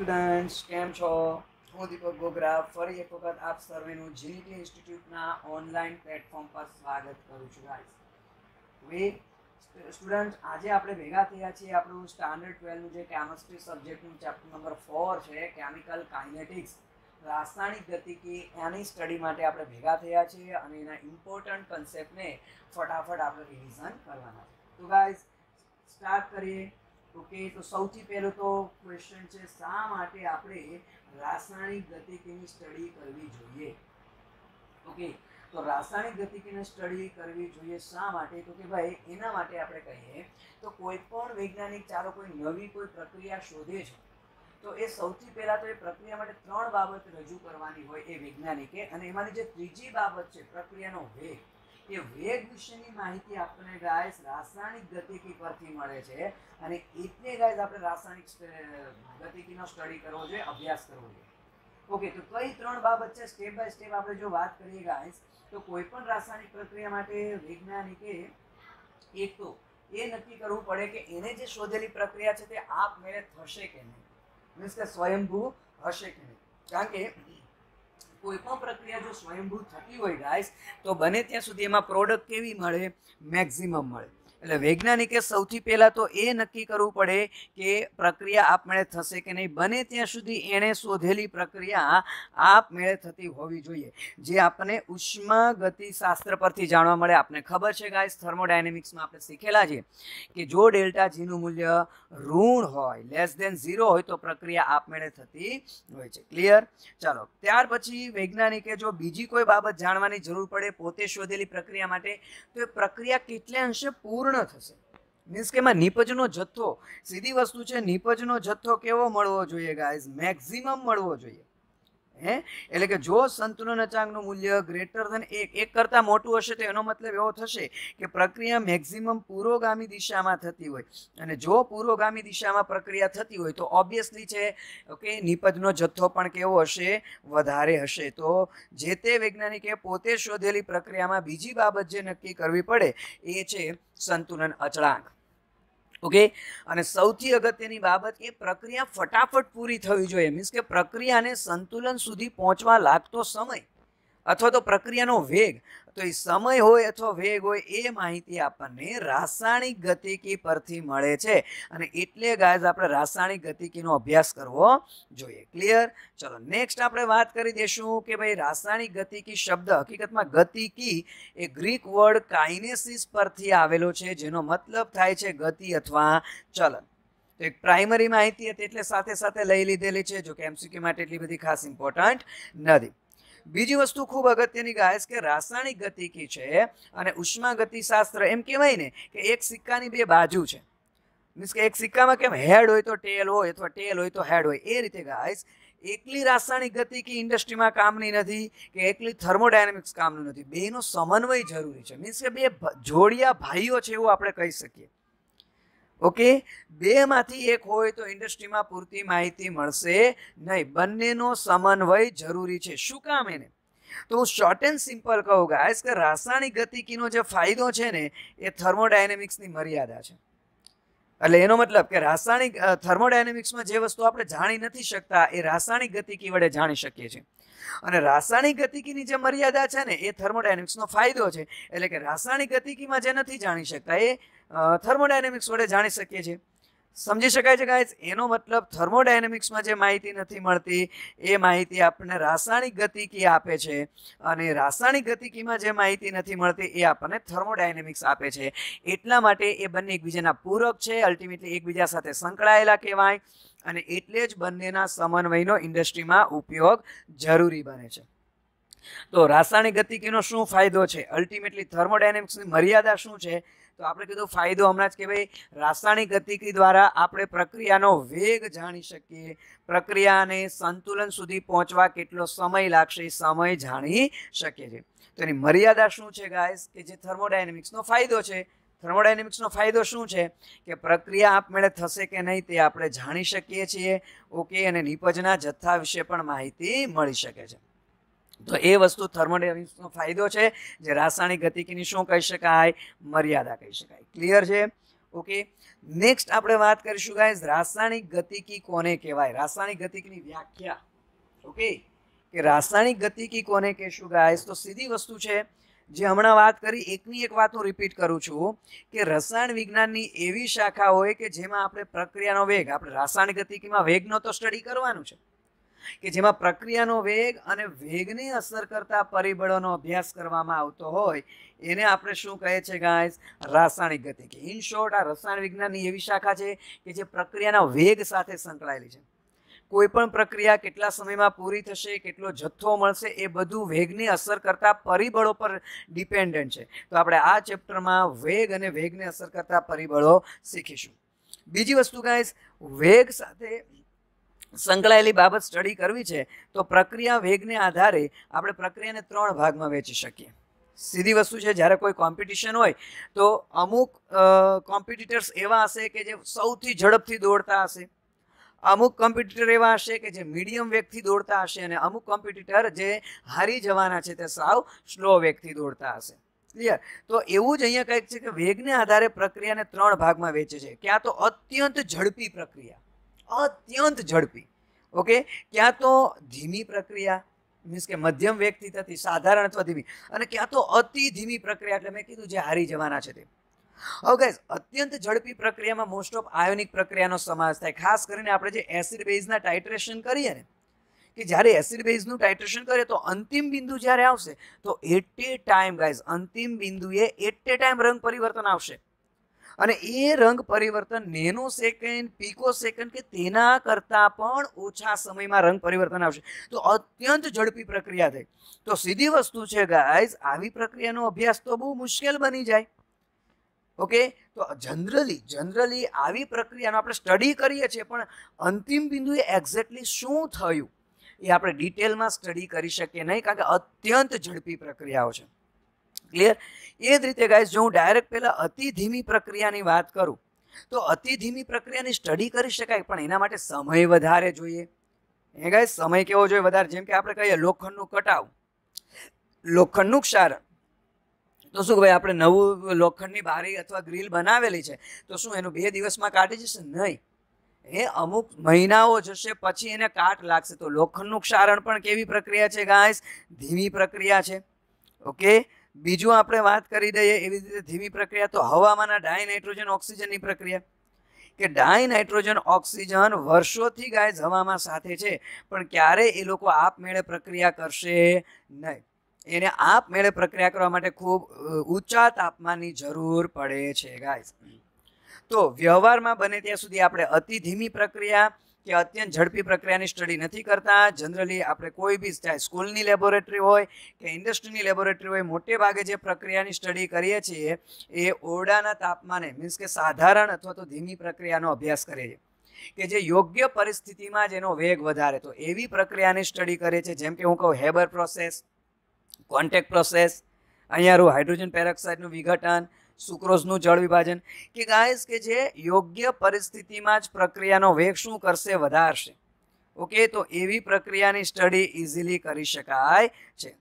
students કેમ છો હું દીપક ગોગરા ફરી એક વખત આપ સર્વેનું જીનીટી ઇન્સ્ટિટ્યૂટના ઓનલાઈન પ્લેટફોર્મ પર સ્વાગત કરું છું ગાઈસ હવે સ્ટુડન્ટ આજે આપણે ભેગા થયા છીએ આપણું સ્ટાન્ડર્ડ ટ્વેલ્વનું જે કેમિસ્ટ્રી સબ્જેક્ટનું ચેપ્ટર નંબર ફોર છે કેમિકલ કાઇનેટિક્સ રાસાયણિક ગતિકી એની સ્ટડી માટે આપણે ભેગા થયા છીએ અને એના ઇમ્પોર્ટન્ટ કન્સેપ્ટને ફટાફટ આપણે રિવિઝન કરવાના છે તો ગાઈઝ સ્ટાર્ટ કરીએ ઓકે તો સૌથી પહેલો તો ક્વેશ્ચન છે શા માટે આપણે રાસાયણિક ગતિકીની સ્ટડી કરવી જોઈએ ઓકે તો રાસાયણિક ગતિકીને સ્ટડી કરવી જોઈએ શા માટે તો કે ભાઈ એના માટે આપણે કહીએ તો કોઈ પણ વૈજ્ઞાનિક ચાલો કોઈ નવી કોઈ પ્રક્રિયા શોધે છે તો એ સૌથી પહેલાં તો એ પ્રક્રિયા માટે ત્રણ બાબત રજૂ કરવાની હોય એ વૈજ્ઞાનિકે અને એમાંની જે ત્રીજી બાબત છે પ્રક્રિયાનો વેગ એ વેગ વિશેની માહિતી આપણને ગાય રાસાયણિક ગતિકી પરથી મળે છે અને એટલે ગાય આપણે રાસાયણિક ગતિકીનો સ્ટડી કરવો જોઈએ અભ્યાસ કરવો જોઈએ ઓકે તો કઈ ત્રણ બાબત છે સ્ટેપ બાય સ્ટેપ આપણે જો વાત કરીએ ગાઈસ તો કોઈ પણ રાસાયણિક પ્રક્રિયા માટે વૈજ્ઞાનિકે એક તો એ નક્કી કરવું પડે કે એને જે શોધેલી પ્રક્રિયા છે તે આપ મેળે થશે કે નહીં મીન્સ કે સ્વયંભૂ હશે કે નહીં કારણ કે કોઈ પણ પ્રક્રિયા જો સ્વયંભૂ થતી હોય ગાઈસ તો બને ત્યાં સુધી એમાં પ્રોડક્ટ કેવી મળે મેક્સિમમ મળે એટલે વૈજ્ઞાનિકે સૌથી પહેલાં તો એ નક્કી કરવું પડે કે પ્રક્રિયા આપમેળે થશે કે નહીં બને ત્યાં સુધી એણે શોધેલી પ્રક્રિયા આપમેળે થતી હોવી જોઈએ જે આપણને ઉષ્મા શાસ્ત્ર પરથી જાણવા મળે આપણને ખબર છે ગાઈસ થર્મોડાયનેમિક્સમાં આપણે શીખેલા છે કે જો ડેલ્ટા જીનું મૂલ્ય ઋણ હોય લેસ દેન ઝીરો હોય તો પ્રક્રિયા આપમેળે થતી હોય છે ક્લિયર ચાલો ત્યાર પછી વૈજ્ઞાનિકે જો બીજી કોઈ બાબત જાણવાની જરૂર પડે પોતે શોધેલી પ્રક્રિયા માટે તો એ પ્રક્રિયા કેટલે અંશે પૂર્ણ પૂર્ણ થશે મીન્સ કે એમાં નીપજનો જથ્થો સીધી વસ્તુ છે નીપજનો જથ્થો કેવો મળવો જોઈએ ગાઈઝ મેક્ઝિમમ મળવો જોઈએ હે એટલે કે જો સંતુલન અચાંકનું મૂલ્ય ગ્રેટર ધેન એક એક કરતાં મોટું હશે તો એનો મતલબ એવો થશે કે પ્રક્રિયા મેક્ઝિમમ પૂરોગામી દિશામાં થતી હોય અને જો પૂરોગામી દિશામાં પ્રક્રિયા થતી હોય તો ઓબ્વિયસલી છે કે નિપજનો જથ્થો પણ કેવો હશે વધારે હશે તો જે તે વૈજ્ઞાનિકે પોતે શોધેલી પ્રક્રિયામાં બીજી બાબત જે નક્કી કરવી પડે એ છે સંતુલન અચળાંક ઓકે અને સૌથી અગત્યની બાબત કે પ્રક્રિયા ફટાફટ પૂરી થવી જોઈએ મીન્સ કે પ્રક્રિયાને સંતુલન સુધી પહોંચવા લાગતો સમય અથવા તો પ્રક્રિયાનો વેગ તો એ સમય હોય અથવા વેગ હોય એ માહિતી આપણને રાસાયણિક ગતિકી પરથી મળે છે અને એટલે ગાયઝ આપણે રાસાયણિક ગતિકીનો અભ્યાસ કરવો જોઈએ ક્લિયર ચલો નેક્સ્ટ આપણે વાત કરી દઈશું કે ભાઈ રાસાયણિક ગતિકી શબ્દ હકીકતમાં ગતિકી એ ગ્રીક વર્ડ કાઇનેસિસ પરથી આવેલો છે જેનો મતલબ થાય છે ગતિ અથવા ચલન તો એક પ્રાઇમરી માહિતી હતી એટલે સાથે સાથે લઈ લીધેલી છે જો કે એમસીક્યુ માટે એટલી બધી ખાસ ઇમ્પોર્ટન્ટ નથી બીજી વસ્તુ ખૂબ અગત્યની ગાયસ કે રાસાયણિક ગતિકી છે અને ઉષ્મા ગતિશાસ્ત્ર એમ કહેવાય ને કે એક સિક્કાની બે બાજુ છે મીન્સ કે એક સિક્કામાં કેમ હેડ હોય તો ટેલ હોય અથવા ટેલ હોય તો હેડ હોય એ રીતે ગાયસ એકલી રાસાયણિક ગતિકી ઇન્ડસ્ટ્રીમાં કામની નથી કે એકલી થર્મોડાયનેમિક્સ કામનું નથી બેનો સમન્વય જરૂરી છે મીન્સ કે બે જોડિયા ભાઈઓ છે એવું આપણે કહી શકીએ ઓકે બેમાંથી એક હોય તો ઇન્ડસ્ટ્રીમાં પૂરતી માહિતી મળશે નહીં બંનેનો સમન્વય જરૂરી છે શું કામ એને તો હું શોર્ટ એન્ડ સિમ્પલ કહું ગાઈસ કે રાસાયણિક ગતિકીનો જે ફાયદો છે ને એ થર્મોડાયનેમિક્સની મર્યાદા છે એટલે એનો મતલબ કે રાસાયણિક થર્મોડાયનેમિક્સમાં જે વસ્તુ આપણે જાણી નથી શકતા એ રાસાયણિક ગતિકી વડે જાણી શકીએ છીએ અને રાસાયણિક ગતિકીની જે મર્યાદા છે ને એ થર્મોડાયનેમિક્સનો ફાયદો છે એટલે કે રાસાયણિક ગતિકીમાં જે નથી જાણી શકતા એ થર્મોડાયનેમિક્સ વડે જાણી શકીએ છીએ સમજી શકાય છે ગાઈઝ એનો મતલબ થર્મોડાયનેમિક્સમાં જે માહિતી નથી મળતી એ માહિતી આપણને રાસાયણિક ગતિકી આપે છે અને રાસાયણિક ગતિકીમાં જે માહિતી નથી મળતી એ આપણને થર્મોડાયનેમિક્સ આપે છે એટલા માટે એ બંને એકબીજાના પૂરક છે અલ્ટિમેટલી એકબીજા સાથે સંકળાયેલા કહેવાય અને એટલે જ બંનેના સમન્વયનો ઇન્ડસ્ટ્રીમાં ઉપયોગ જરૂરી બને છે તો રાસાયણિક ગતિકીનો શું ફાયદો છે અલ્ટિમેટલી થર્મોડાયનેમિક્સની મર્યાદા શું છે તો આપણે કીધું ફાયદો હમણાં જ કે ભાઈ રાસાયણિક ગતિકી દ્વારા આપણે પ્રક્રિયાનો વેગ જાણી શકીએ પ્રક્રિયાને સંતુલન સુધી પહોંચવા કેટલો સમય લાગશે એ સમય જાણી શકીએ છીએ તો એની મર્યાદા શું છે ગાયસ કે જે થર્મોડાયનેમિક્સનો ફાયદો છે થર્મોડાયનેમિક્સનો ફાયદો શું છે કે પ્રક્રિયા આપમેળે થશે કે નહીં તે આપણે જાણી શકીએ છીએ ઓકે અને નિપજના જથ્થા વિશે પણ માહિતી મળી શકે છે તો એ વસ્તુ થર્મોડાયનેમિક્સનો ફાયદો છે જે રાસાયણિક ગતિકીની શું કહી શકાય મર્યાદા કહી શકાય ક્લિયર છે ઓકે નેક્સ્ટ આપણે વાત કરીશું ગાઈઝ રાસાયણિક ગતિકી કોને કહેવાય રાસાયણિક ગતિકીની વ્યાખ્યા ઓકે કે રાસાયણિક ગતિકી કોને કહેશું ગાઈઝ તો સીધી વસ્તુ છે જે હમણાં વાત કરી એકની એક વાત હું રિપીટ કરું છું કે રસાયણ વિજ્ઞાનની એવી શાખા હોય કે જેમાં આપણે પ્રક્રિયાનો વેગ આપણે રાસાયણિક ગતિકીમાં વેગનો તો સ્ટડી કરવાનું છે કે જેમાં પ્રક્રિયાનો વેગ અને વેગને અસર કરતા પરિબળોનો અભ્યાસ કરવામાં આવતો હોય એને આપણે શું કહે છે ગાઈસ રાસાયણિક ગતિ કે ઇન શોર્ટ આ રસાયણ વિજ્ઞાનની એવી શાખા છે કે જે પ્રક્રિયાના વેગ સાથે સંકળાયેલી છે કોઈપણ પ્રક્રિયા કેટલા સમયમાં પૂરી થશે કેટલો જથ્થો મળશે એ બધું વેગને અસર કરતા પરિબળો પર ડિપેન્ડન્ટ છે તો આપણે આ ચેપ્ટરમાં વેગ અને વેગને અસર કરતા પરિબળો શીખીશું બીજી વસ્તુ ગાઈસ વેગ સાથે સંકળાયેલી બાબત સ્ટડી કરવી છે તો પ્રક્રિયા વેગને આધારે આપણે પ્રક્રિયાને ત્રણ ભાગમાં વેચી શકીએ સીધી વસ્તુ છે જ્યારે કોઈ કોમ્પિટિશન હોય તો અમુક કોમ્પિટિટર્સ એવા હશે કે જે સૌથી ઝડપથી દોડતા હશે અમુક કોમ્પિટિટર એવા હશે કે જે મીડિયમ વેગથી દોડતા હશે અને અમુક કોમ્પિટિટર જે હારી જવાના છે તે સાવ સ્લો વેગથી દોડતા હશે ક્લિયર તો એવું જ અહીંયા કંઈક છે કે વેગને આધારે પ્રક્રિયાને ત્રણ ભાગમાં વેચે છે ક્યાં તો અત્યંત ઝડપી પ્રક્રિયા અત્યંત ઝડપી ઓકે ક્યાં તો ધીમી પ્રક્રિયા મીન્સ કે મધ્યમ વ્યક્તિ થતી સાધારણ અથવા ધીમી અને ક્યાં તો અતિ ધીમી પ્રક્રિયા એટલે મેં કીધું જે હારી જવાના છે તે હવે ગાઈઝ અત્યંત ઝડપી પ્રક્રિયામાં મોસ્ટ ઓફ આયોનિક પ્રક્રિયાનો સમાવેશ થાય ખાસ કરીને આપણે જે એસિડ બેઝના ટાઇટ્રેશન કરીએ ને કે જ્યારે એસિડ બેઝનું ટાઇટ્રેશન કરીએ તો અંતિમ બિંદુ જ્યારે આવશે તો એટ એ ટાઈમ ગાઈઝ અંતિમ બિંદુએ એટ એ ટાઈમ રંગ પરિવર્તન આવશે અને એ રંગ પરિવર્તન નેનો સેકન્ડ પીકો સેકન્ડ કે તેના કરતાં પણ ઓછા સમયમાં રંગ પરિવર્તન આવશે તો અત્યંત ઝડપી પ્રક્રિયા થઈ તો સીધી વસ્તુ છે ગાઈઝ આવી પ્રક્રિયાનો અભ્યાસ તો બહુ મુશ્કેલ બની જાય ઓકે તો જનરલી જનરલી આવી પ્રક્રિયાનો આપણે સ્ટડી કરીએ છીએ પણ અંતિમ બિંદુએ એક્ઝેક્ટલી શું થયું એ આપણે ડિટેલમાં સ્ટડી કરી શકીએ નહીં કારણ કે અત્યંત ઝડપી પ્રક્રિયાઓ છે ક્લિયર એ જ રીતે ગાઈઝ જો હું ડાયરેક્ટ પહેલાં અતિ ધીમી પ્રક્રિયાની વાત કરું તો અતિ ધીમી પ્રક્રિયાની સ્ટડી કરી શકાય પણ એના માટે સમય વધારે જોઈએ એ ગાય સમય કેવો જોઈએ વધારે જેમ કે આપણે કહીએ લોખંડનું કટાવ લોખંડનું ક્ષારણ તો શું ભાઈ આપણે નવું લોખંડની બારી અથવા ગ્રીલ બનાવેલી છે તો શું એનું બે દિવસમાં કાઢી જશે નહીં એ અમુક મહિનાઓ જશે પછી એને કાટ લાગશે તો લોખંડનું ક્ષારણ પણ કેવી પ્રક્રિયા છે ગાઈસ ધીમી પ્રક્રિયા છે ઓકે બીજું આપણે વાત કરી દઈએ એવી રીતે ધીમી પ્રક્રિયા તો હવામાંના નાઇટ્રોજન ઓક્સિજનની પ્રક્રિયા કે નાઇટ્રોજન ઓક્સિજન વર્ષોથી ગાય હવામાં સાથે છે પણ ક્યારે એ લોકો આપમેળે પ્રક્રિયા કરશે નહીં એને આપમેળે પ્રક્રિયા કરવા માટે ખૂબ ઊંચા તાપમાનની જરૂર પડે છે ગાય તો વ્યવહારમાં બને ત્યાં સુધી આપણે અતિ ધીમી પ્રક્રિયા કે અત્યંત ઝડપી પ્રક્રિયાની સ્ટડી નથી કરતા જનરલી આપણે કોઈ બી ચાહે સ્કૂલની લેબોરેટરી હોય કે ઇન્ડસ્ટ્રીની લેબોરેટરી હોય મોટે ભાગે જે પ્રક્રિયાની સ્ટડી કરીએ છીએ એ ઓરડાના તાપમાને મીન્સ કે સાધારણ અથવા તો ધીમી પ્રક્રિયાનો અભ્યાસ કરીએ છીએ કે જે યોગ્ય પરિસ્થિતિમાં જેનો વેગ વધારે તો એવી પ્રક્રિયાની સ્ટડી કરે છે જેમ કે હું કહું હેબર પ્રોસેસ કોન્ટેક પ્રોસેસ અહીંયા હાઇડ્રોજન પેરોક્સાઇડનું વિઘટન સુક્રોઝનું જળ વિભાજન કે ગાઈસ કે જે યોગ્ય પરિસ્થિતિમાં જ પ્રક્રિયાનો વેગ શું કરશે વધારશે ઓકે તો એવી પ્રક્રિયાની સ્ટડી ઇઝીલી કરી શકાય છે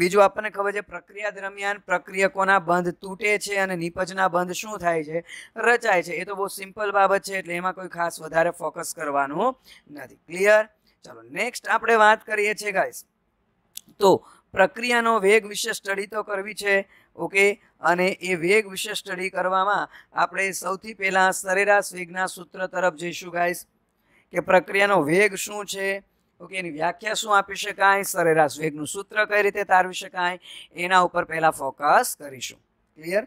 બીજું આપણને ખબર છે પ્રક્રિયા દરમિયાન પ્રક્રિયકોના બંધ તૂટે છે અને નીપજના બંધ શું થાય છે રચાય છે એ તો બહુ સિમ્પલ બાબત છે એટલે એમાં કોઈ ખાસ વધારે ફોકસ કરવાનું નથી ક્લિયર ચાલો નેક્સ્ટ આપણે વાત કરીએ છીએ ગાઈસ તો પ્રક્રિયાનો વેગ વિશે સ્ટડી તો કરવી છે ઓકે અને એ વેગ વિશે સ્ટડી કરવામાં આપણે સૌથી પહેલાં સરેરાશ વેગના સૂત્ર તરફ જઈશું ગાઈસ કે પ્રક્રિયાનો વેગ શું છે ઓકે એની વ્યાખ્યા શું આપી શકાય સરેરાશ વેગનું સૂત્ર કઈ રીતે તારવી શકાય એના ઉપર પહેલાં ફોકસ કરીશું ક્લિયર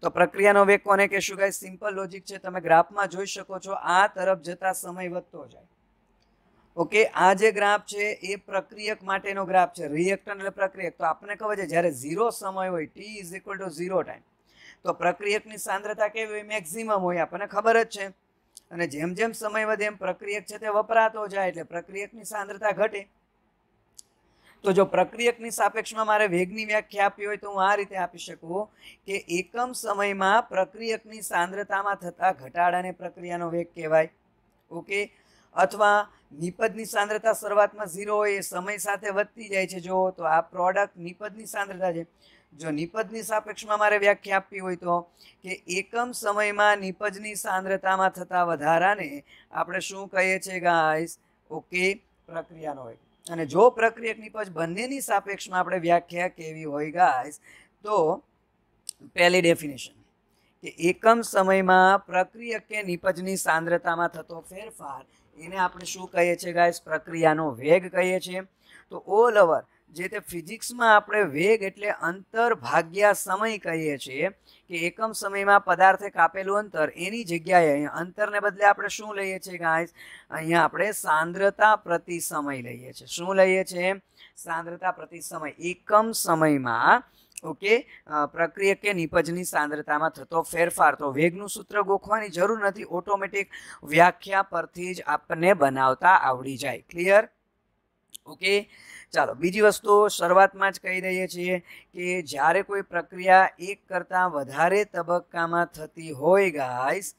તો પ્રક્રિયાનો વેગ કોને કહેશું ગાઈસ સિમ્પલ લોજિક છે તમે ગ્રાફમાં જોઈ શકો છો આ તરફ જતાં સમય વધતો જાય ઓકે આ જે ગ્રાફ છે એ પ્રક્રિયક માટેનો ગ્રાફ છે રિએક્ટન એટલે પ્રક્રિયક તો આપણને ખબર છે જ્યારે ઝીરો સમય હોય T is equal to zero time તો પ્રક્રિયકની સાંદ્રતા કેવી હોય મેક્ઝિમમ હોય આપણને ખબર જ છે અને જેમ જેમ સમય વધે એમ પ્રક્રિયક છે તે વપરાતો જાય એટલે પ્રક્રિયકની સાંદ્રતા ઘટે તો જો પ્રક્રિયકની સાપેક્ષમાં મારે વેગની વ્યાખ્યા આપી હોય તો હું આ રીતે આપી શકું કે એકમ સમયમાં પ્રક્રિયકની સાંદ્રતામાં થતા ઘટાડાને પ્રક્રિયાનો વેગ કહેવાય ઓકે અથવા નિપજની સાંદ્રતા શરૂઆતમાં ઝીરો હોય એ સમય સાથે વધતી જાય છે જો તો આ પ્રોડક્ટ નિપજની સાંદ્રતા છે જો નિપજની સાપેક્ષમાં મારે વ્યાખ્યા આપવી હોય તો કે એકમ સમયમાં નિપજની સાંદ્રતામાં થતા વધારાને આપણે શું કહીએ છીએ ગાઈસ ઓકે પ્રક્રિયાનો હોય અને જો પ્રક્રિયક નિપજ બંનેની સાપેક્ષમાં આપણે વ્યાખ્યા કેવી હોય ગાઈસ તો પહેલી ડેફિનેશન કે એકમ સમયમાં પ્રક્રિયક કે નિપજની સાંદ્રતામાં થતો ફેરફાર એને આપણે શું કહીએ છીએ ગાઈસ પ્રક્રિયાનો વેગ કહીએ છીએ તો ઓલ ઓવર જે તે ફિઝિક્સમાં આપણે વેગ એટલે અંતર ભાગ્યા સમય કહીએ છીએ કે એકમ સમયમાં પદાર્થે કાપેલું અંતર એની જગ્યાએ અહીંયા અંતરને બદલે આપણે શું લઈએ છીએ ગાઈસ અહીંયા આપણે સાંદ્રતા પ્રતિ સમય લઈએ છીએ શું લઈએ છીએ સાંદ્રતા પ્રતિ સમય એકમ સમયમાં ઓકે પ્રક્રિયક કે નિપજની સાંદ્રતામાં થતો ફેરફાર તો વેગનું સૂત્ર ગોખવાની જરૂર નથી ઓટોમેટિક વ્યાખ્યા પરથી જ આપણને બનાવતા આવડી જાય ક્લિયર ઓકે ચાલો બીજી વસ્તુ શરૂઆતમાં જ કહી દઈએ છીએ કે જ્યારે કોઈ પ્રક્રિયા એક કરતાં વધારે તબક્કામાં થતી હોય ગાઈસ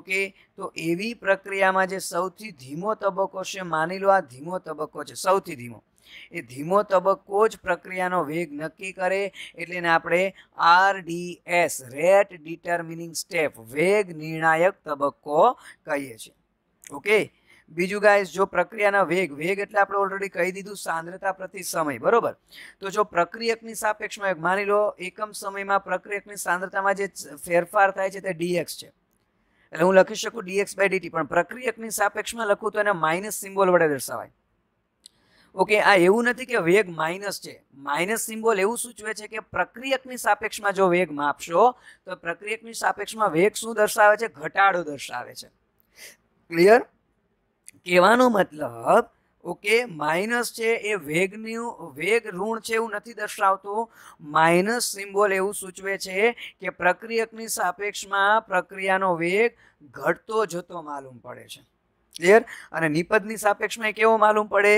ઓકે તો એવી પ્રક્રિયામાં જે સૌથી ધીમો તબક્કો છે માની લો આ ધીમો તબક્કો છે સૌથી ધીમો એ ધીમો તબક્કો જ પ્રક્રિયાનો વેગ નક્કી કરે એટલે એને આપણે એસ રેટ ડિટર્મિનિંગ સ્ટેપ વેગ નિર્ણાયક તબક્કો કહીએ છીએ ઓકે બીજું ગાઈસ જો પ્રક્રિયાના વેગ વેગ એટલે આપણે ઓલરેડી કહી દીધું સાંદ્રતા પ્રતિ સમય બરોબર તો જો પ્રક્રિયકની સાપેક્ષમાં એક માની લો એકમ સમયમાં પ્રક્રિયકની સાંદ્રતામાં જે ફેરફાર થાય છે તે ડીએક્સ છે એટલે હું લખી શકું ડીએક્સ બાય ડીટી પણ પ્રક્રિયકની સાપેક્ષમાં લખું તો એને માઇનસ સિમ્બોલ વડે દર્શાવાય ઓકે આ એવું નથી કે વેગ માઇનસ છે માઇનસ સિમ્બોલ એવું સૂચવે છે કે પ્રક્રિયકની સાપેક્ષમાં જો વેગ માપશો તો પ્રક્રિયકની સાપેક્ષમાં વેગ શું દર્શાવે છે ઘટાડો દર્શાવે છે ક્લિયર કહેવાનો મતલબ ઓકે માઇનસ છે એ વેગનું વેગ ઋણ છે એવું નથી દર્શાવતું માઇનસ સિમ્બોલ એવું સૂચવે છે કે પ્રક્રિયકની સાપેક્ષમાં પ્રક્રિયાનો વેગ ઘટતો જતો માલુમ પડે છે ક્લિયર અને નિપદની સાપેક્ષમાં એ કેવો માલુમ પડે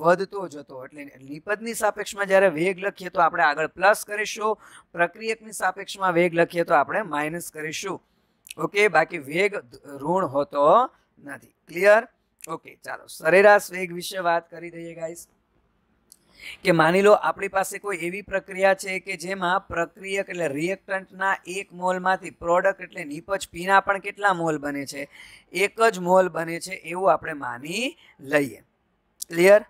વધતો જતો એટલે નિપદની સાપેક્ષમાં જ્યારે વેગ લખીએ તો આપણે આગળ પ્લસ કરીશું પ્રક્રિયકની સાપેક્ષમાં વેગ લખીએ તો આપણે માઇનસ કરીશું ઓકે બાકી વેગ ઋણ હોતો નથી ક્લિયર ઓકે ચાલો સરેરાશ વેગ વિશે વાત કરી દઈએ ગાઈઝ કે માની લો આપણી પાસે કોઈ એવી પ્રક્રિયા છે કે જેમાં પ્રક્રિયક એટલે રિએક્ટન્ટના એક મોલમાંથી પ્રોડક્ટ એટલે નીપજ પીના પણ કેટલા મોલ બને છે એક જ મોલ બને છે એવું આપણે માની લઈએ ક્લિયર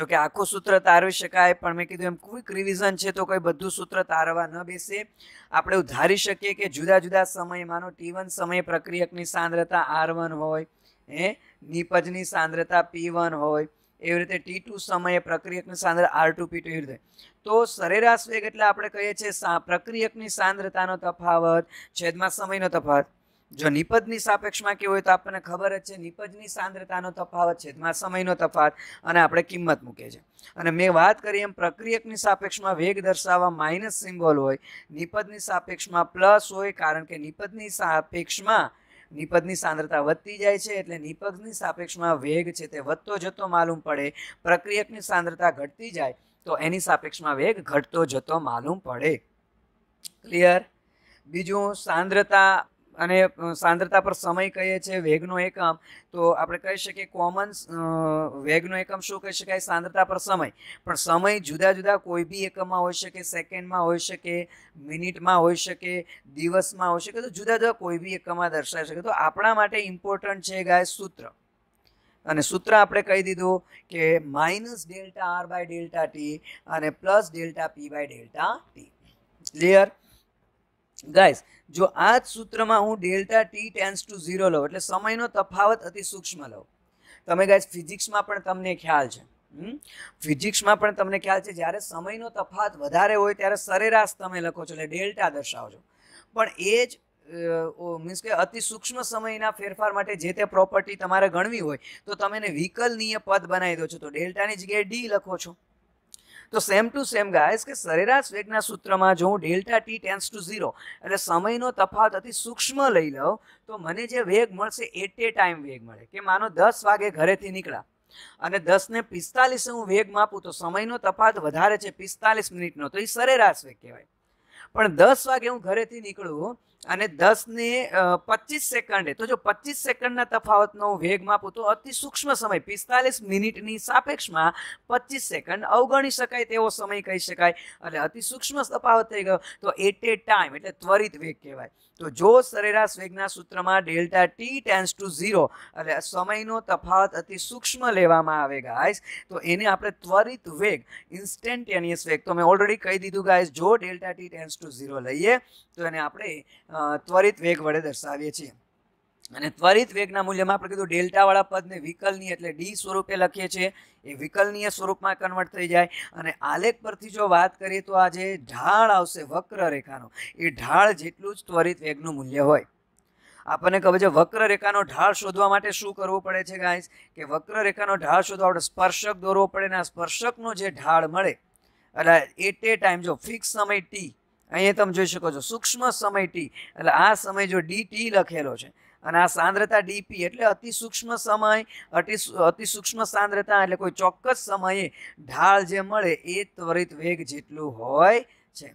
જો કે આખું સૂત્ર તારવી શકાય પણ મેં કીધું એમ કોઈક રિવિઝન છે તો કોઈ બધું સૂત્ર તારવા ન બેસે આપણે એવું ધારી શકીએ કે જુદા જુદા સમય માનો ટી વન સમયે પ્રક્રિયકની સાંદ્રતા આર વન હોય હે નીપજની સાંદ્રતા પી વન હોય એવી રીતે ટી ટુ સમયે પ્રક્રિયકની સાંદ્રતા આર ટુ પી ટુ એવી રીતે તો સરેરાશ વેગ એટલે આપણે કહીએ છીએ પ્રક્રિયકની સાંદ્રતાનો તફાવત છેદમાં સમયનો તફાવત જો નિપજની સાપેક્ષમાં કેવું હોય તો આપણને ખબર જ છે નિપજની સાંદ્રતાનો તફાવત છેદમાં સમયનો તફાવત અને આપણે કિંમત મૂકીએ છીએ અને મેં વાત કરી એમ પ્રક્રિયકની સાપેક્ષમાં વેગ દર્શાવવા માઇનસ સિમ્બોલ હોય નિપજની સાપેક્ષમાં પ્લસ હોય કારણ કે નિપજની સાપેક્ષમાં નીપજની સાંદ્રતા વધતી જાય છે એટલે નીપજની સાપેક્ષમાં વેગ છે તે વધતો જતો માલુમ પડે પ્રક્રિયકની સાંદ્રતા ઘટતી જાય તો એની સાપેક્ષમાં વેગ ઘટતો જતો માલુમ પડે ક્લિયર બીજું સાંદ્રતા અને સાંદ્રતા પર સમય કહીએ છીએ વેગનો એકમ તો આપણે કહી શકીએ કોમન વેગનો એકમ શું કહી શકાય સાંદ્રતા પર સમય પણ સમય જુદા જુદા કોઈ બી એકમમાં હોઈ શકે સેકન્ડમાં હોઈ શકે મિનિટમાં હોઈ શકે દિવસમાં હોઈ શકે તો જુદા જુદા કોઈ બી એકમમાં દર્શાવી શકે તો આપણા માટે ઇમ્પોર્ટન્ટ છે ગાય સૂત્ર અને સૂત્ર આપણે કહી દીધું કે minus delta R by delta T અને plus delta P by delta T clear guys જો આ જ સૂત્રમાં હું delta T tends to zero લઉં એટલે સમયનો તફાવત અતિ સૂક્ષ્મ લઉં તમે ગાઈસ ફિઝિક્સમાં પણ તમને ખ્યાલ છે ફિઝિક્સમાં પણ તમને ખ્યાલ છે જ્યારે સમયનો તફાવત વધારે હોય ત્યારે સરેરાશ તમે લખો છો એટલે ડેલ્ટા દર્શાવજો પણ એ જ મીન્સ કે અતિ સૂક્ષ્મ સમયના ફેરફાર માટે જે તે પ્રોપર્ટી તમારે ગણવી હોય તો તમે એને વિકલનીય પદ બનાવી દો છો તો ડેલ્ટાની જગ્યાએ ડી લખો છો તો સેમ ટુ સેમ ગાઈસ કે સરેરાશ વેગના સૂત્રમાં જો હું delta T tends to zero એટલે સમયનો તફાવત અતિ સૂક્ષ્મ લઈ લઉં તો મને જે વેગ મળશે એટ એ ટાઈમ વેગ મળે કે માનો દસ વાગે ઘરેથી નીકળ્યા અને દસને પિસ્તાલીસ હું વેગ માપું તો સમયનો તફાવત વધારે છે પિસ્તાલીસ મિનિટનો તો એ સરેરાશ વેગ કહેવાય પણ દસ વાગે હું ઘરેથી નીકળું અને દસને પચીસ સેકન્ડે તો જો પચીસ સેકન્ડના તફાવતનો વેગ માપું તો અતિ સૂક્ષ્મ સમય પિસ્તાલીસ મિનિટની સાપેક્ષમાં પચીસ સેકન્ડ અવગણી શકાય તેવો સમય કહી શકાય એટલે અતિ સૂક્ષ્મ તફાવત થઈ ગયો તો એટ એ ટાઈમ એટલે ત્વરિત વેગ કહેવાય તો જો સરેરાશ વેગના સૂત્રમાં delta T tends to zero એટલે સમયનો તફાવત અતિ સૂક્ષ્મ લેવામાં આવે ગાઈસ તો એને આપણે ત્વરિત વેગ ઇન્સ્ટેન્ટેનિયસ વેગ તો મેં ઓલરેડી કહી દીધું ગાઈસ જો delta T tends to zero લઈએ તો એને આપણે ત્વરિત વેગ વડે દર્શાવીએ છીએ અને ત્વરિત વેગના મૂલ્યમાં આપણે કીધું ડેલ્ટાવાળા પદને વિકલનીય એટલે ડી સ્વરૂપે લખીએ છીએ એ વિકલનીય સ્વરૂપમાં કન્વર્ટ થઈ જાય અને આલેખ પરથી જો વાત કરીએ તો આ જે ઢાળ આવશે વક્ર રેખાનો એ ઢાળ જેટલું જ ત્વરિત વેગનું મૂલ્ય હોય આપણને ખબર છે વક્ર રેખાનો ઢાળ શોધવા માટે શું કરવું પડે છે ગાઈસ કે વક્ર રેખાનો ઢાળ શોધવા આપણે સ્પર્શક દોરવો પડે અને આ સ્પર્શકનો જે ઢાળ મળે એટલે એટ એ ટાઈમ જો ફિક્સ સમય ટી અહીંયા તમે જોઈ શકો છો સૂક્ષ્મ સમય ટી એટલે આ સમય જો ડી ટી લખેલો છે અને આ સાંદ્રતા ડીપી એટલે અતિ સૂક્ષ્મ સમય અતિ અતિ સૂક્ષ્મ સાંદ્રતા એટલે કોઈ ચોક્કસ સમયે ઢાળ જે મળે એ ત્વરિત વેગ જેટલું હોય છે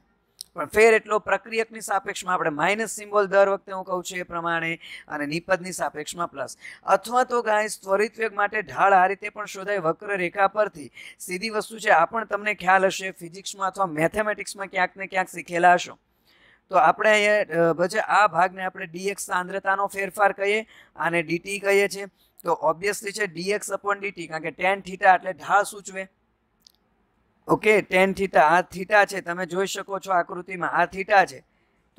પણ ફેર એટલો પ્રક્રિયકની સાપેક્ષમાં આપણે માઇનસ સિમ્બોલ દર વખતે હું કહું છું એ પ્રમાણે અને નિપદની સાપેક્ષમાં પ્લસ અથવા તો ગાય ત્વરિત વેગ માટે ઢાળ આ રીતે પણ શોધાય વક્ર રેખા પરથી સીધી વસ્તુ છે આ પણ તમને ખ્યાલ હશે ફિઝિક્સમાં અથવા મેથેમેટિક્સમાં ક્યાંક ને ક્યાંક શીખેલા હશો તો આપણે અહીંયા પછી આ ભાગને આપણે ડીએક્સ સાંદ્રતાનો ફેરફાર કહીએ આને ડીટી કહીએ છીએ તો ઓબ્વિયસલી છે ડીએક્સ અપોન ડીટી કારણ કે ટેન થીટા એટલે ઢાળ સૂચવે ઓકે ટેન થીટા આ થીટા છે તમે જોઈ શકો છો આકૃતિમાં આ થીટા છે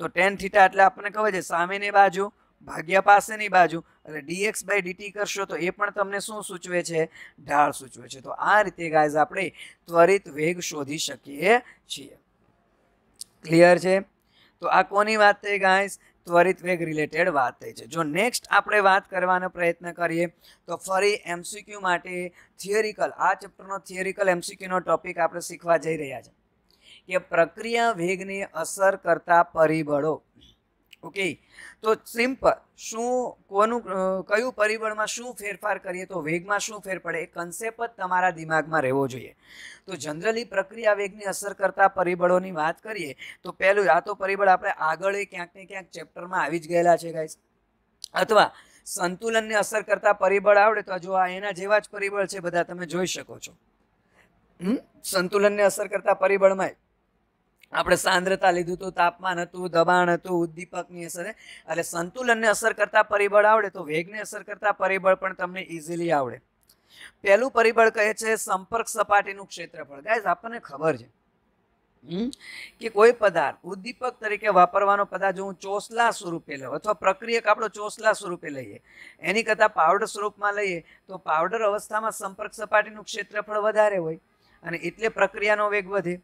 તો ટેન થીટા એટલે આપણને ખબર છે સામેની બાજુ ભાગ્યા પાસેની બાજુ એટલે ડીએક્સ બાય ડીટી કરશો તો એ પણ તમને શું સૂચવે છે ઢાળ સૂચવે છે તો આ રીતે ગાયઝ આપણે ત્વરિત વેગ શોધી શકીએ છીએ ક્લિયર છે તો આ કોની વાત થઈ ગાઈસ ત્વરિત વેગ રિલેટેડ વાત થઈ છે જો નેક્સ્ટ આપણે વાત કરવાનો પ્રયત્ન કરીએ તો ફરી એમસીક્યુ માટે થિયરિકલ આ ચેપ્ટરનો થિયરિકલ એમસીક્યુનો ટોપિક આપણે શીખવા જઈ રહ્યા છે કે પ્રક્રિયા વેગને અસર કરતા પરિબળો ઓકે તો સિમ્પલ શું કોનું કયું પરિબળમાં શું ફેરફાર કરીએ તો વેગમાં શું ફેર પડે એ કન્સેપ્ટ જ તમારા દિમાગમાં રહેવો જોઈએ તો જનરલી પ્રક્રિયા વેગની અસર કરતા પરિબળોની વાત કરીએ તો પહેલું આ તો પરિબળ આપણે આગળ ક્યાંક ને ક્યાંક ચેપ્ટરમાં આવી જ ગયેલા છે ગાઈસ અથવા સંતુલનને અસર કરતા પરિબળ આવડે તો જો આ એના જેવા જ પરિબળ છે બધા તમે જોઈ શકો છો સંતુલનને અસર કરતા પરિબળમાં આપણે સાંદ્રતા લીધું હતું તાપમાન હતું દબાણ હતું ઉદ્દીપકની અસર એટલે સંતુલનને અસર કરતા પરિબળ આવડે તો વેગને અસર કરતા પરિબળ પણ તમને ઇઝીલી આવડે પહેલું પરિબળ કહે છે સંપર્ક સપાટીનું ક્ષેત્રફળ ગાઈઝ આપણને ખબર છે કે કોઈ પદાર્થ ઉદ્દીપક તરીકે વાપરવાનો પદાર્થ જો હું ચોસલા સ્વરૂપે લઉં અથવા પ્રક્રિયક આપણો ચોસલા સ્વરૂપે લઈએ એની કરતાં પાવડર સ્વરૂપમાં લઈએ તો પાવડર અવસ્થામાં સંપર્ક સપાટીનું ક્ષેત્રફળ વધારે હોય અને એટલે પ્રક્રિયાનો વેગ વધે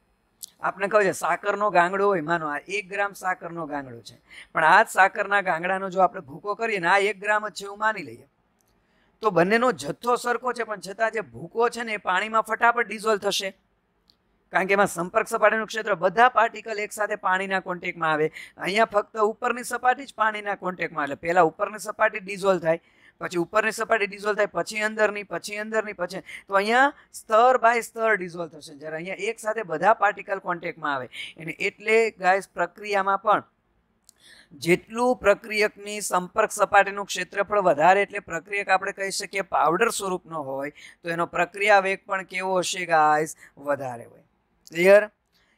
આપણે કહું છે સાકરનો ગાંગડો હોય માનો આ એક ગ્રામ સાકરનો ગાંગડો છે પણ આ સાકરના ગાંગડાનો જો આપણે ભૂકો કરીએ ને આ એક ગ્રામ જ છે એવું માની લઈએ તો બંનેનો જથ્થો સરખો છે પણ છતાં જે ભૂકો છે ને એ પાણીમાં ફટાફટ ડિઝોલ્વ થશે કારણ કે એમાં સંપર્ક સપાટીનું ક્ષેત્ર બધા પાર્ટિકલ સાથે પાણીના કોન્ટેકમાં આવે અહીંયા ફક્ત ઉપરની સપાટી જ પાણીના કોન્ટેકમાં એટલે પહેલાં ઉપરની સપાટી ડિઝોલ્વ થાય પછી ઉપરની સપાટી ડિઝોલ્વ થાય પછી અંદરની પછી અંદરની પછી તો અહીંયા સ્તર બાય સ્તર ડિઝોલ્વ થશે જ્યારે અહીંયા એક સાથે બધા પાર્ટિકલ કોન્ટેક્ટમાં આવે એને એટલે ગાય પ્રક્રિયામાં પણ જેટલું પ્રક્રિયકની સંપર્ક સપાટીનું ક્ષેત્રફળ વધારે એટલે પ્રક્રિયક આપણે કહી શકીએ પાવડર સ્વરૂપનો હોય તો એનો પ્રક્રિયા વેગ પણ કેવો હશે ગાઈસ વધારે હોય ક્લિયર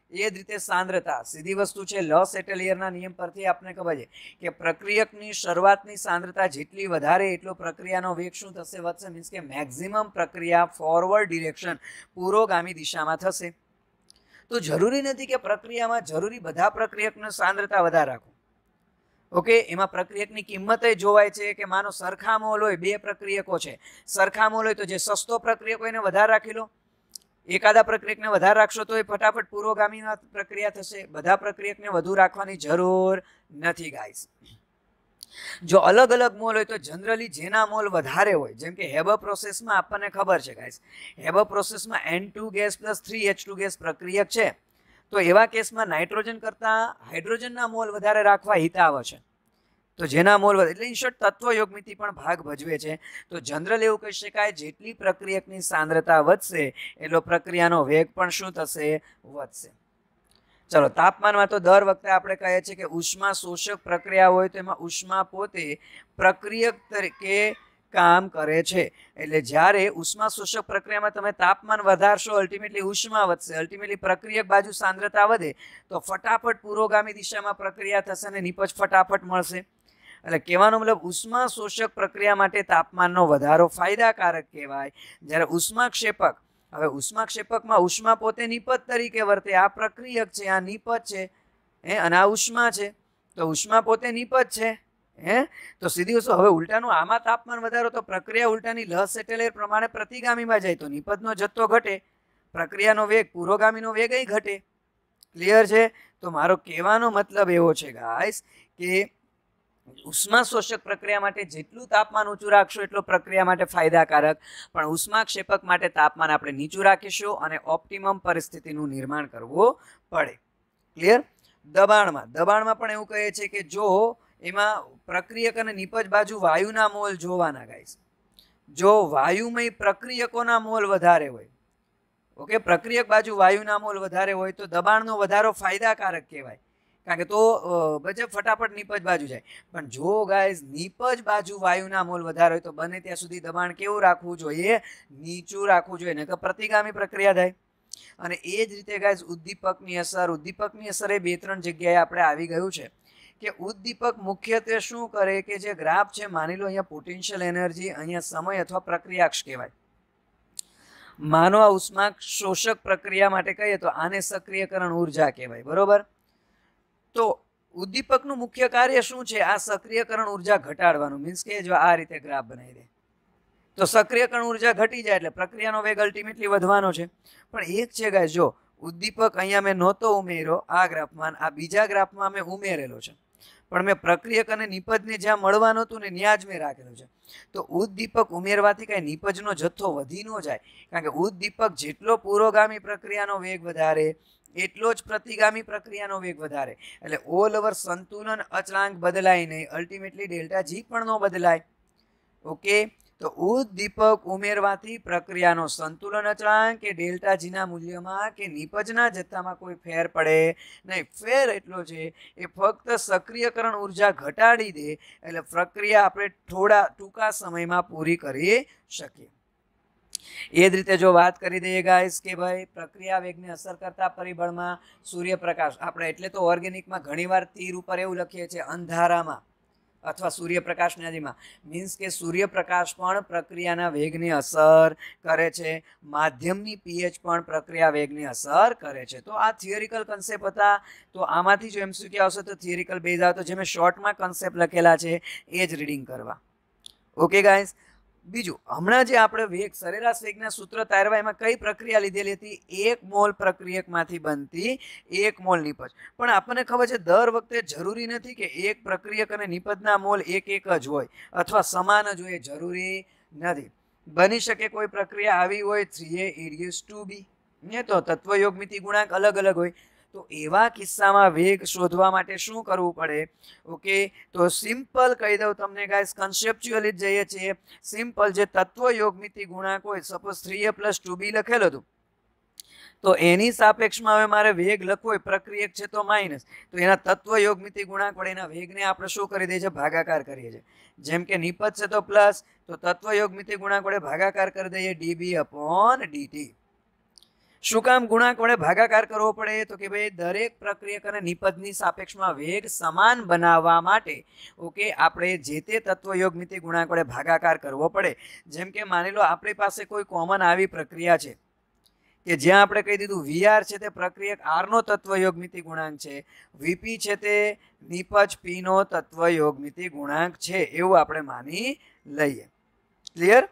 એ જ રીતે સાંદ્રતા સીધી વસ્તુ છે લ સેટેલિયરના નિયમ પરથી આપને ખબર છે કે પ્રક્રિયકની શરૂઆતની સાંદ્રતા જેટલી વધારે એટલો પ્રક્રિયાનો વેગ શું થશે વધશે મીન્સ કે મેક્ઝિમમ પ્રક્રિયા ફોરવર્ડ ડિરેક્શન પુરોગામી દિશામાં થશે તો જરૂરી નથી કે પ્રક્રિયામાં જરૂરી બધા પ્રક્રિયકને સાંદ્રતા વધારે રાખો ઓકે એમાં પ્રક્રિયકની કિંમત જોવાય છે કે માનો સરખામોલ હોય બે પ્રક્રિયકો છે સરખામોલ હોય તો જે સસ્તો પ્રક્રિયક હોય એને વધારે રાખી લો એકાદા પ્રક્રિયકને વધારે રાખશો તો એ ફટાફટ પૂર્વગામીના પ્રક્રિયા થશે બધા પ્રક્રિયકને વધુ રાખવાની જરૂર નથી ગાઈસ જો અલગ અલગ મોલ હોય તો જનરલી જેના મોલ વધારે હોય જેમ કે હેબર પ્રોસેસમાં આપણને ખબર છે ગાઈસ હેબર પ્રોસેસમાં N two gas plus three H two gas પ્રક્રિયક છે તો એવા કેસમાં નાઇટ્રોજન કરતાં હાઇડ્રોજનના મોલ વધારે રાખવા હિતાવ છે તો જેના મોલ વધે એટલે ઇન શોર્ટ તત્વયોગમિતિ પણ ભાગ ભજવે છે તો જનરલ એવું કહી શકાય જેટલી પ્રક્રિયકની સાંદ્રતા વધશે એટલો પ્રક્રિયાનો વેગ પણ શું થશે વધશે ચલો તાપમાનમાં તો દર વખતે આપણે કહીએ છીએ કે ઉષ્મા શોષક પ્રક્રિયા હોય તો એમાં ઉષ્મા પોતે પ્રક્રિયક તરીકે કામ કરે છે એટલે જ્યારે ઉષ્મા શોષક પ્રક્રિયામાં તમે તાપમાન વધારશો અલ્ટિમેટલી ઉષ્મા વધશે અલ્ટિમેટલી પ્રક્રિયક બાજુ સાંદ્રતા વધે તો ફટાફટ પુરોગામી દિશામાં પ્રક્રિયા થશે અને નિપજ ફટાફટ મળશે એટલે કહેવાનો મતલબ ઉષ્મા શોષક પ્રક્રિયા માટે તાપમાનનો વધારો ફાયદાકારક કહેવાય જ્યારે ઉષ્માક્ષેપક હવે ઉષ્માક્ષેપકમાં ઉષ્મા પોતે નિપત તરીકે વર્તે આ પ્રક્રિયક છે આ નિપત છે હે અને આ ઉષ્મા છે તો ઉષ્મા પોતે નિપત છે હે તો સીધી વસ્તુ હવે ઉલટાનું આમાં તાપમાન વધારો તો પ્રક્રિયા ઉલટાની લહ સેટેલાઇટ પ્રમાણે પ્રતિગામીમાં જાય તો નિપતનો જથ્થો ઘટે પ્રક્રિયાનો વેગ પુરોગામીનો વેગ ઘટે ક્લિયર છે તો મારો કહેવાનો મતલબ એવો છે ગાઈસ કે ઉષ્મા શોષક પ્રક્રિયા માટે જેટલું તાપમાન ઊંચું રાખશો એટલો પ્રક્રિયા માટે ફાયદાકારક પણ ઉષ્મા ક્ષેપક માટે તાપમાન આપણે નીચું રાખીશું અને ઓપ્ટિમમ પરિસ્થિતિનું નિર્માણ કરવું પડે ક્લિયર દબાણમાં દબાણમાં પણ એવું કહે છે કે જો એમાં પ્રક્રિયક અને નિપજ બાજુ વાયુના મોલ જોવાના ગાઈસ જો વાયુમય પ્રક્રિયકોના મોલ વધારે હોય ઓકે પ્રક્રિયક બાજુ વાયુના મોલ વધારે હોય તો દબાણનો વધારો ફાયદાકારક કહેવાય કારણ કે તો બજબ ફટાફટ નીપજ બાજુ જાય પણ જો ગાઈઝ નીપજ બાજુ વાયુના મોલ વધારે હોય તો બને ત્યાં સુધી દબાણ કેવું રાખવું જોઈએ નીચું રાખવું જોઈએ નહીં તો પ્રતિગામી પ્રક્રિયા થાય અને એ જ રીતે ગાઈઝ ઉદ્દીપકની અસર ઉદ્દીપકની અસર એ બે ત્રણ જગ્યાએ આપણે આવી ગયું છે કે ઉદ્દીપક મુખ્યત્વે શું કરે કે જે ગ્રાફ છે માની લો અહીંયા પોટેન્શિયલ એનર્જી અહીંયા સમય અથવા પ્રક્રિયાક્ષ કહેવાય માનવ ઉષ્મા શોષક પ્રક્રિયા માટે કહીએ તો આને સક્રિયકરણ ઉર્જા કહેવાય બરોબર તો ઉદ્દીપકનું મુખ્ય કાર્ય શું છે આ સક્રિયકરણ ઉર્જા ઘટાડવાનું મીન્સ કે જો આ રીતે ગ્રાફ બનાવી દે તો સક્રિયકરણ ઉર્જા ઘટી જાય એટલે પ્રક્રિયાનો વેગ અલ્ટિમેટલી વધવાનો છે પણ એક છે ગાય જો ઉદ્દીપક અહીંયા મેં નહોતો ઉમેર્યો આ ગ્રાફમાં આ બીજા ગ્રાફમાં મેં ઉમેરેલો છે પણ મેં પ્રક્રિયક અને નિપજને જ્યાં મળવાનું હતું ને ત્યાં જ મેં રાખેલું છે તો ઉદ્દીપક ઉમેરવાથી કાંઈ નિપજનો જથ્થો વધી ન જાય કારણ કે ઉદ્દીપક જેટલો પુરોગામી પ્રક્રિયાનો વેગ વધારે એટલો જ પ્રતિગામી પ્રક્રિયાનો વેગ વધારે એટલે ઓલ ઓવર સંતુલન અચળાંક બદલાય નહીં અલ્ટિમેટલી ડેલ્ટા જી પણ ન બદલાય ઓકે તો ઉદ્દીપક ઉમેરવાથી પ્રક્રિયાનો સંતુલન અચળાંક કે ડેલ્ટાજીના મૂલ્યમાં કે નિપજના જથ્થામાં કોઈ ફેર પડે નહીં ફેર એટલો છે એ ફક્ત સક્રિયકરણ ઉર્જા ઘટાડી દે એટલે પ્રક્રિયા આપણે થોડા ટૂંકા સમયમાં પૂરી કરી શકીએ એ જ રીતે જો વાત કરી દઈએ ગાઈસ કે ભાઈ પ્રક્રિયા વેગને અસર કરતા પરિબળમાં સૂર્યપ્રકાશ આપણે એટલે તો ઓર્ગેનિકમાં ઘણીવાર તીર ઉપર એવું લખીએ છીએ અંધારામાં અથવા સૂર્યપ્રકાશ નદીમાં મીન્સ કે સૂર્યપ્રકાશ પણ પ્રક્રિયાના વેગની અસર કરે છે માધ્યમની પીએચ પણ પ્રક્રિયા વેગની અસર કરે છે તો આ થિયરિકલ કન્સેપ્ટ હતા તો આમાંથી જો એમસીક્યુ આવશે તો થિયરિકલ બેઝ આવતો જે મેં શોર્ટમાં કન્સેપ્ટ લખેલા છે એ જ રીડિંગ કરવા ઓકે ગાઈઝ બીજું હમણાં જે આપણે વેગ સરેરાશ વેગના સૂત્ર તારવા એમાં કઈ પ્રક્રિયા લીધેલી હતી એક મોલ પ્રક્રિયકમાંથી બનતી એક મોલ નિપજ પણ આપણને ખબર છે દર વખતે જરૂરી નથી કે એક પ્રક્રિયક અને નિપજના મોલ એક એક જ હોય અથવા સમાન જ હોય જરૂરી નથી બની શકે કોઈ પ્રક્રિયા આવી હોય three A ADS two B ને તો તત્વયોગમિતિ ગુણાંક અલગ અલગ હોય તો એવા કિસ્સામાં વેગ શોધવા માટે શું કરવું પડે ઓકે તો સિમ્પલ કહી દઉં તમને ગાઈસ કન્સેપ્ચ્યુઅલી જ જઈએ છીએ સિમ્પલ જે તત્વ યોગમિતિ ગુણાંક હોય suppose three A plus two B લખેલું હતું તો એની સાપેક્ષમાં હવે મારે વેગ લખવો હોય પ્રક્રિયક છે તો માઇનસ તો એના તત્વ યોગમિતિ ગુણાંક વડે એના વેગને આપણે શું કરી દઈએ છીએ ભાગાકાર કરીએ છીએ જેમ કે નિપજ છે તો પ્લસ તો તત્વ યોગમિતિ ગુણાંક વડે ભાગાકાર કરી દઈએ ડીબી અપોન ડીટી શું કામ ગુણાંક વડે ભાગાકાર કરવો પડે તો કે ભાઈ દરેક પ્રક્રિયક અને નિપજની સાપેક્ષમાં વેગ સમાન બનાવવા માટે ઓકે આપણે જે તે તત્વયોગ નીતિ ગુણાંક વડે ભાગાકાર કરવો પડે જેમ કે માની લો આપણી પાસે કોઈ કોમન આવી પ્રક્રિયા છે કે જ્યાં આપણે કહી દીધું વીઆર છે તે પ્રક્રિયક આરનો તત્વયોગ મિતિ ગુણાંક છે વીપી છે તે નિપજ પીનો તત્વયોગ મિતિ ગુણાંક છે એવું આપણે માની લઈએ ક્લિયર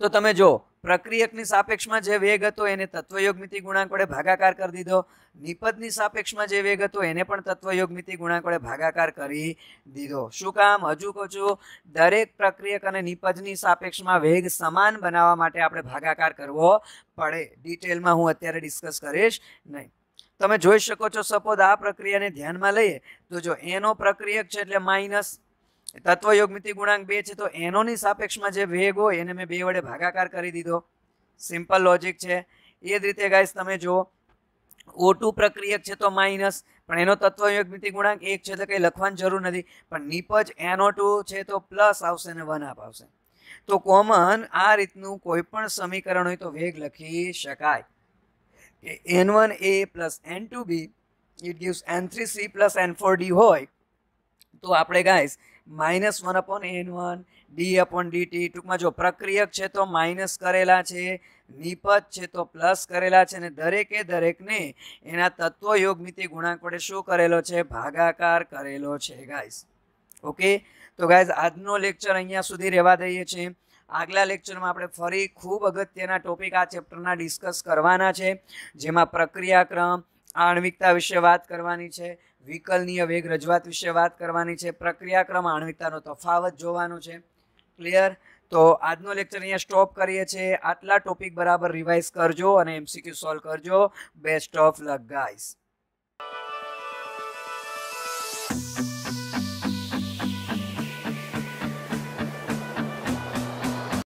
તો તમે જો પ્રક્રિયકની સાપેક્ષમાં જે વેગ હતો એને તત્વયોગમિતિ ગુણાંક વડે ભાગાકાર કરી દીધો નિપજની સાપેક્ષમાં જે વેગ હતો એને પણ તત્વયોગમિતિ ગુણાંક વડે ભાગાકાર કરી દીધો શું કામ હજુ કહું છું દરેક પ્રક્રિયક અને નિપજની સાપેક્ષમાં વેગ સમાન બનાવવા માટે આપણે ભાગાકાર કરવો પડે ડિટેલમાં હું અત્યારે ડિસ્કસ કરીશ નહીં તમે જોઈ શકો છો સપોઝ આ પ્રક્રિયાને ધ્યાનમાં લઈએ તો જો એનો પ્રક્રિયક છે એટલે માઇનસ તત્વ યોગમિતિ ગુણાંક બે છે તો એનોની સાપેક્ષમાં જે વેગ હોય એને મેં બે વડે ભાગાકાર કરી દીધો સિમ્પલ લોજિક છે એ જ રીતે ગાઈસ તમે જુઓ ઓટુ પ્રક્રિયક છે તો માઇનસ પણ એનો તત્વ યોગમિતિ ગુણાંક એક છે તો કંઈ લખવાની જરૂર નથી પણ નીપજ એનો ટુ છે તો પ્લસ આવશે ને વન આપ આવશે તો કોમન આ રીતનું કોઈ પણ સમીકરણ હોય તો વેગ લખી શકાય કે N one A plus N two B it gives N three C plus N four D હોય તો આપણે guys minus one upon N one D upon DT ટૂંકમાં જો પ્રક્રિયક છે તો માઇનસ કરેલા છે નિપજ છે તો પ્લસ કરેલા છે અને દરેકે દરેકને એના તત્વો યોગમિતિ ગુણાંક વડે શું કરેલો છે ભાગાકાર કરેલો છે ગાઈઝ ઓકે તો ગાઈઝ આજનો લેક્ચર અહીંયા સુધી રહેવા દઈએ છીએ આગલા લેક્ચરમાં આપણે ફરી ખૂબ અગત્યના ટોપિક આ ચેપ્ટરના ડિસ્કસ કરવાના છે જેમાં પ્રક્રિયાક્રમ આણવિકતા વિશે વાત કરવાની છે વિકલનીય વેગ રજૂઆત વિશે વાત કરવાની છે પ્રક્રિયાક્રમ આણ્વિકતાનો તફાવત જોવાનો છે ક્લિયર તો આજનો લેક્ચર અહીંયા સ્ટોપ કરીએ છીએ આટલા ટોપિક બરાબર રિવાઇઝ કરજો અને એમસીક્યુ સોલ્વ કરજો બેસ્ટ ઓફ લક ગાઈઝ